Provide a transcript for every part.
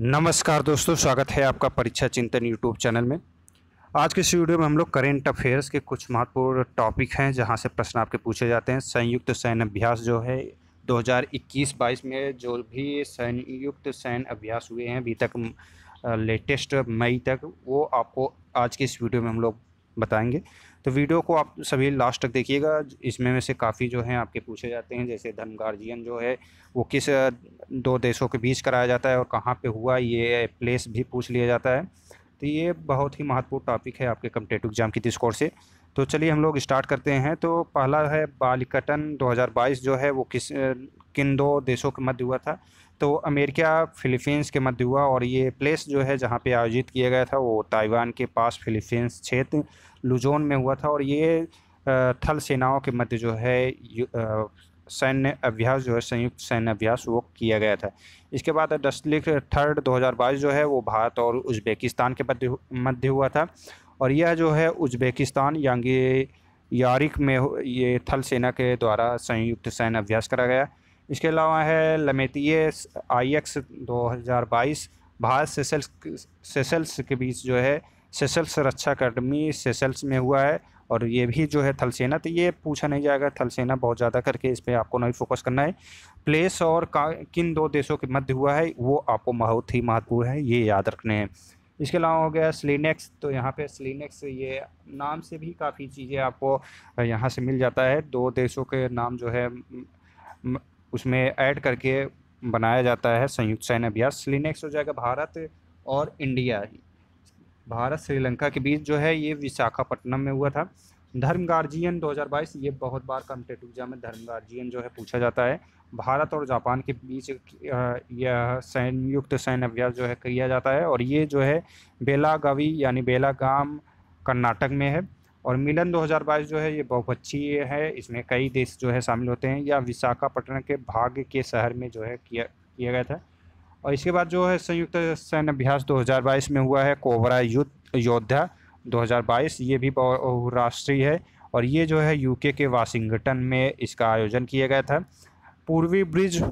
नमस्कार दोस्तों स्वागत है आपका परीक्षा चिंतन यूट्यूब चैनल में आज के इस वीडियो में हम लोग करेंट अफेयर्स के कुछ महत्वपूर्ण टॉपिक हैं जहां से प्रश्न आपके पूछे जाते हैं संयुक्त सैन्य अभ्यास जो है 2021-22 में जो भी संयुक्त सैन्य अभ्यास हुए हैं अभी तक लेटेस्ट मई तक वो आपको आज के इस वीडियो में हम लोग बताएंगे तो वीडियो को आप सभी लास्ट तक देखिएगा इसमें में से काफ़ी जो हैं आपके पूछे जाते हैं जैसे धर्म गार्जियन जो है वो किस दो देशों के बीच कराया जाता है और कहाँ पे हुआ ये प्लेस भी पूछ लिया जाता है तो ये बहुत ही महत्वपूर्ण टॉपिक है आपके कम्पटेटिव एग्जाम की दिस से तो चलिए हम लोग स्टार्ट करते हैं तो पहला है बालिकटन 2022 जो है वो किस किन दो देशों के मध्य हुआ था तो अमेरिका फ़िलीपींस के मध्य हुआ और ये प्लेस जो है जहाँ पे आयोजित किया गया था वो ताइवान के पास फ़िलीपींस क्षेत्र लुजोन में हुआ था और ये थल सेनाओं के मध्य जो है सैन्य अभ्यास जो है संयुक्त सैन्य अभ्यास वो किया गया था इसके बाद डस्टलिक थर्ड 2022 जो है वो भारत और उज्बेकिस्तान के मध्य मध्य हुआ था और यह जो है उज्बेकिस्तान यांगी यारिक में ये थल सेना के द्वारा संयुक्त सैन्य अभ्यास करा गया इसके अलावा है लमेती आई एक्स दो हज़ार बाईस भारत सेसल्स सेसल्स के बीच जो है सेसल्स रक्षा अकेडमी सेसल्स में हुआ है और ये भी जो है थलसेना तो ये पूछा नहीं जाएगा थलसेना बहुत ज़्यादा करके इस पर आपको नहीं फोकस करना है प्लेस और किन दो देशों के मध्य हुआ है वो आपको बहुत ही महत्वपूर्ण है ये याद रखने हैं इसके अलावा हो गया स्लिनेक्स तो यहाँ पे स्लिनेक्स ये नाम से भी काफ़ी चीज़ें आपको यहाँ से मिल जाता है दो देशों के नाम जो है उसमें ऐड करके बनाया जाता है संयुक्त सैन्य अभ्यास लिनेक्स हो जाएगा भारत और इंडिया ही भारत श्रीलंका के बीच जो है ये विशाखापट्टनम में हुआ था धर्म गार्जियन दो ये बहुत बार कॉम्पिटेटिव एग्जाम में धर्म गार्जियन जो है पूछा जाता है भारत और जापान के बीच यह संयुक्त सैन्य अभ्यास जो है किया जाता है और ये जो है बेलागवी यानी बेलागाम कर्नाटक में है और मिलन 2022 जो है ये बहुत अच्छी है इसमें कई देश जो है शामिल होते हैं यह विशाखापट्टनम के भाग्य के शहर में जो है किया किया गया था और इसके बाद जो है संयुक्त सैन्य अभ्यास 2022 में हुआ है कोबरा युद्ध योद्धा 2022 ये भी बहुराष्ट्रीय है और ये जो है यूके के वाशिंगटन में इसका आयोजन किया गया था पूर्वी ब्रिज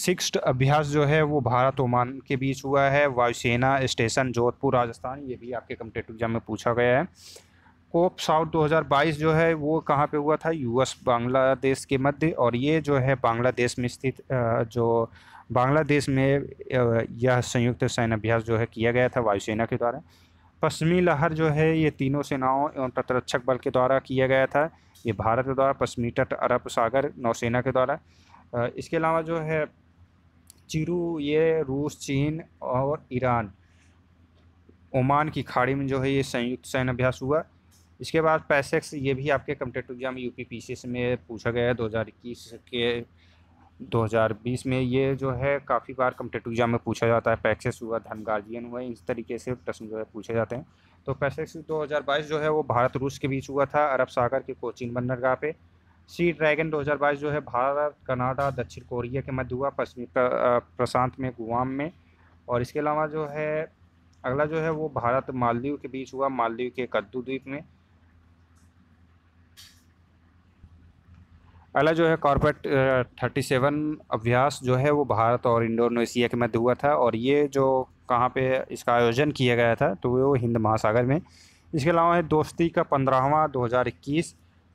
सिक्स अभ्यास जो है वो भारत ओमान के बीच हुआ है वायुसेना स्टेशन जोधपुर राजस्थान ये भी आपके कम्पिटेटिव एग्जाम में पूछा गया है कोप साउथ 2022 जो है वो कहाँ पे हुआ था यूएस बांग्लादेश के मध्य और ये जो है बांग्लादेश में स्थित जो बांग्लादेश में यह संयुक्त सैन्य अभ्यास जो है किया गया था वायुसेना के द्वारा पश्चिमी लहर जो है ये तीनों सेनाओं एवं तटरक्षक बल के द्वारा किया गया था ये भारत के द्वारा पश्चिमी तट अरब सागर नौसेना के द्वारा इसके अलावा जो है चिरू ये रूस चीन और ईरान ओमान की खाड़ी में जो है ये संयुक्त सैन्य अभ्यास हुआ इसके बाद पैसेक्स ये भी आपके कम्पटेटिव एग्जाम यू पी में पूछा गया है दो के 2020 में ये जो है काफ़ी बार कम्पटेटिव एग्जाम में पूछा जाता है पैक्सेस हुआ धन गार्जियन हुआ इस तरीके से प्रश्न जो है पूछे जाते हैं तो पैसेक्स 2022 जो है वो भारत रूस के बीच हुआ था अरब सागर के कोचिन बंदरगाह पे सी ड्रैगन 2022 जो है भारत कनाडा दक्षिण कोरिया के मध्य हुआ पश्चिमी प्रशांत में गुआम में और इसके अलावा जो है अगला जो है वो भारत मालदीव के बीच हुआ मालदीव के कद्दू द्वीप में पहला जो है कॉर्पोरेट थर्टी सेवन अभ्यास जो है वो भारत और इंडोनेशिया के मध्य हुआ था और ये जो कहाँ पे इसका आयोजन किया गया था तो वो हिंद महासागर में इसके अलावा है दोस्ती का पंद्रहवा 2021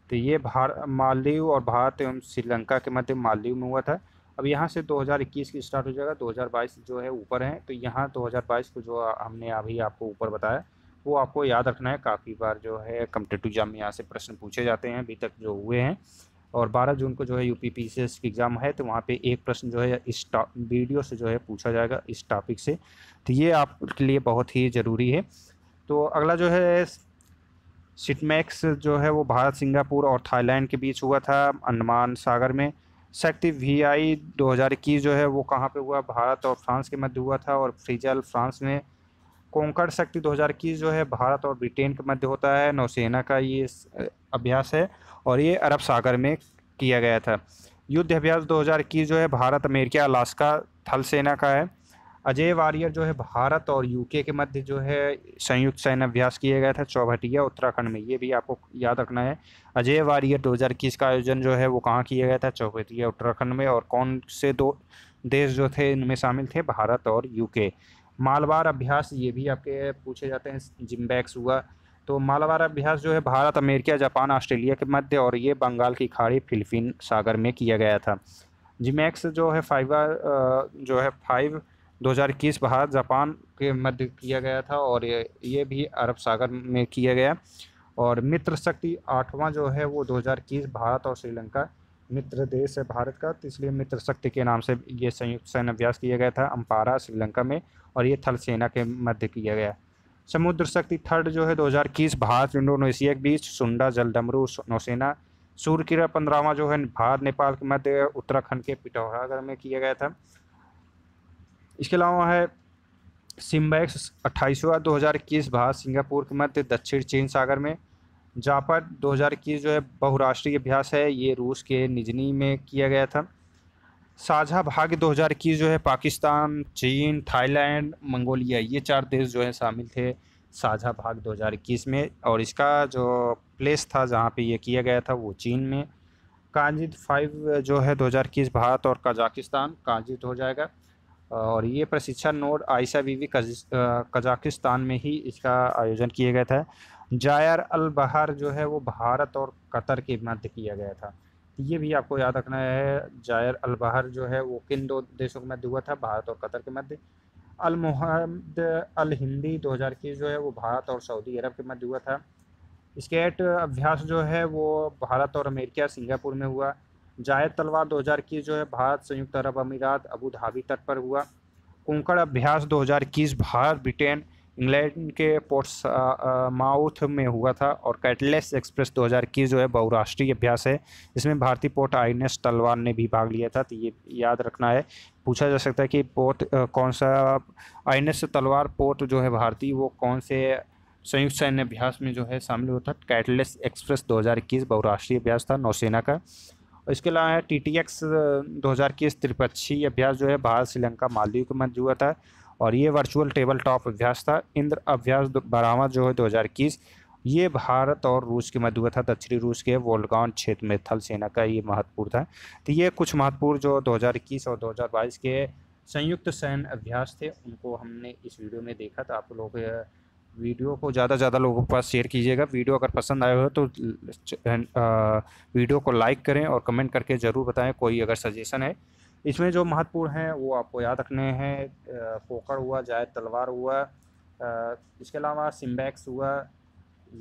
तो ये भार मालदीव और भारत एवं श्रीलंका के मध्य मालदीव में हुआ था अब यहाँ से 2021 की स्टार्ट हो जाएगा 2022 जो है ऊपर है तो यहाँ 2022 को जो हमने अभी आपको ऊपर बताया वो आपको याद रखना है काफ़ी बार जो है कम्पिटेटिव एग्जाम में यहाँ से प्रश्न पूछे जाते हैं अभी तक जो हुए हैं और 12 जून को जो है U P P C S की एग्ज़ाम है तो वहाँ पे एक प्रश्न जो है इस वीडियो से जो है पूछा जाएगा इस टॉपिक से तो ये आपके लिए बहुत ही ज़रूरी है तो अगला जो है सिटमैक्स जो है वो भारत सिंगापुर और थाईलैंड के बीच हुआ था अंडमान सागर में शक्ति वी आई दो हज़ार इक्कीस जो है वो कहाँ पर हुआ भारत और फ्रांस के मध्य हुआ था और फ्रीजल फ्रांस में कोंकण शक्ति 2021 जो है भारत और ब्रिटेन के मध्य होता है नौसेना का ये अभ्यास है और ये अरब सागर में किया गया था युद्ध अभ्यास 2021 जो है भारत अमेरिका अलास्का थल सेना का है अजय वारियर जो है भारत और यूके के मध्य जो है संयुक्त सैन्य अभ्यास किया गया था चौभटिया उत्तराखंड में ये भी आपको याद रखना है अजय वारियर 2021 का आयोजन जो है वो कहाँ किया गया था चौभटिया उत्तराखंड में और कौन से दो देश जो थे इनमें शामिल थे भारत और यूके मालवार अभ्यास ये भी आपके पूछे जाते हैं जिम्बैक्स हुआ तो मालवार अभ्यास जो है भारत अमेरिका जापान ऑस्ट्रेलिया के मध्य और ये बंगाल की खाड़ी फिलिपिन सागर में किया गया था जिमैक्स जो है फाइवा जो है फाइव 2021 भारत जापान के मध्य किया गया था और ये ये भी अरब सागर में किया गया और मित्र शक्ति आठवां जो है वो 2021 भारत और श्रीलंका मित्र देश है भारत का तो इसलिए मित्र शक्ति के नाम से ये संयुक्त सैन्य अभ्यास किया गया था अम्पारा श्रीलंका में और ये थल सेना के मध्य किया गया समुद्र शक्ति थर्ड जो है 2021 भारत इंडोनेशिया के बीच सुंडा डमरू नौसेना सूर्यकिरा पंद्रहवा जो है भारत नेपाल के मध्य उत्तराखंड के पिटौरागढ़ में किया गया था इसके अलावा है सिम्बैक्स अट्ठाईसवा दो हज़ार इक्कीस भारत सिंगापुर के मध्य दक्षिण चीन सागर में जापा 2021 जो है बहुराष्ट्रीय अभ्यास है ये रूस के निजनी में किया गया था साझा भाग 2021 जो है पाकिस्तान चीन थाईलैंड मंगोलिया ये चार देश जो है शामिल थे साझा भाग 2021 में और इसका जो प्लेस था जहाँ पे ये किया गया था वो चीन में कांजिद फाइव जो है 2021 भारत और कजाकिस्तान कांजिद हो जाएगा और ये प्रशिक्षण नोड आयसा बीवी कजाकिस्तान में ही इसका आयोजन किया गया था जायर अल बहर जो है वो भारत और कतर के मध्य किया गया था ये भी आपको याद रखना है जायर अल बहर जो है वो किन दो देशों के मध्य हुआ था भारत और कतर के मध्य अल मोहम्मद अल हिंदी दो हज़ार इक्कीस जो है वो भारत और सऊदी अरब के मध्य हुआ था स्केट अभ्यास जो है वो भारत और अमेरिका सिंगापुर में हुआ जायद तलवार दो हज़ार इक्कीस जो है भारत संयुक्त अरब अमीरात अबू धाबी तट पर हुआ कुंकड़ अभ्यास दो हज़ार इक्कीस Bharat Britain England Portsmouth माउथ में हुआ था और कैटलेस एक्सप्रेस 2021 जो है बहुराष्ट्रीय अभ्यास है इसमें भारतीय पोर्ट आई एन एस ने भी भाग लिया था तो ये याद रखना है पूछा जा सकता है कि पोर्ट कौन सा I N S Talwar port जो है भारतीय वो कौन से संयुक्त सैन्य अभ्यास में जो है शामिल हुआ था कैटलेस एक्सप्रेस 2021 बहुराष्ट्रीय अभ्यास था नौसेना का इसके अलावा है टी टी एक्स दो हज़ार इक्कीस त्रिपक्षीय अभ्यास जो है भारत श्रीलंका मालदीव के मध्य हुआ था और ये वर्चुअल टेबल टॉप अभ्यास था इंद्र अभ्यास बरामद जो है दो हज़ार इक्कीस ये भारत और रूस के मध्य था दक्षिणी रूस के वोल्गान क्षेत्र में थल सेना का ये महत्वपूर्ण था तो ये कुछ महत्वपूर्ण जो 2021 और 2022 के संयुक्त सैन्य अभ्यास थे उनको हमने इस वीडियो में देखा तो आप लोग वीडियो को ज़्यादा से ज़्यादा लोगों के पास शेयर कीजिएगा वीडियो अगर पसंद आया हो तो वीडियो को लाइक करें और कमेंट करके ज़रूर बताएं कोई अगर सजेशन है इसमें जो महत्वपूर्ण हैं वो आपको याद रखने हैं पोकर हुआ जाए तलवार हुआ इसके अलावा सिम्बैक्स हुआ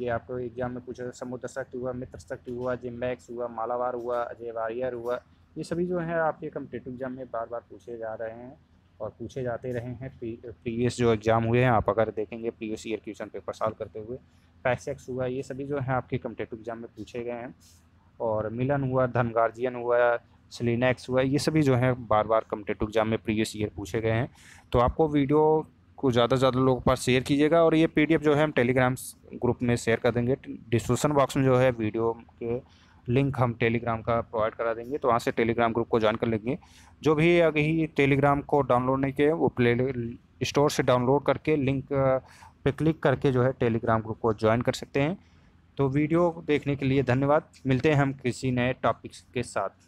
ये आपको एग्जाम में पूछा समुद्र शक्ति हुआ मित्र शक्ति हुआ जिम्बैक्स हुआ मालावार हुआ अजय वारियर हुआ ये सभी जो है आपके कम्पिटेटिव एग्जाम में बार बार पूछे जा रहे हैं और पूछे जाते रहे हैं प्रीवियस जो एग्ज़ाम हुए हैं आप अगर देखेंगे previous year question paper solve करते हुए पैसेक्स हुआ ये सभी जो हैं आपके कम्पिटेटिव एग्ज़ाम में पूछे गए हैं और मिलन हुआ धन गार्जियन हुआ सलीना एक्स हुआ ये सभी जो हैं बार बार कम्पिटेटिव एग्जाम में प्रीवियस ईयर पूछे गए हैं तो आपको वीडियो को ज़्यादा से ज़्यादा लोगों के पास शेयर कीजिएगा और ये पीडीएफ जो है हम टेलीग्राम ग्रुप में शेयर कर देंगे डिस्क्रिप्शन बॉक्स में जो है वीडियो के लिंक हम टेलीग्राम का प्रोवाइड करा देंगे तो वहाँ से टेलीग्राम ग्रुप को ज्वाइन कर लेंगे जो भी अगर ही टेलीग्राम को डाउनलोड नहीं किए वो प्ले स्टोर से डाउनलोड करके लिंक पे क्लिक करके जो है टेलीग्राम ग्रुप को ज्वाइन कर सकते हैं तो वीडियो देखने के लिए धन्यवाद मिलते हैं हम किसी नए टॉपिक्स के साथ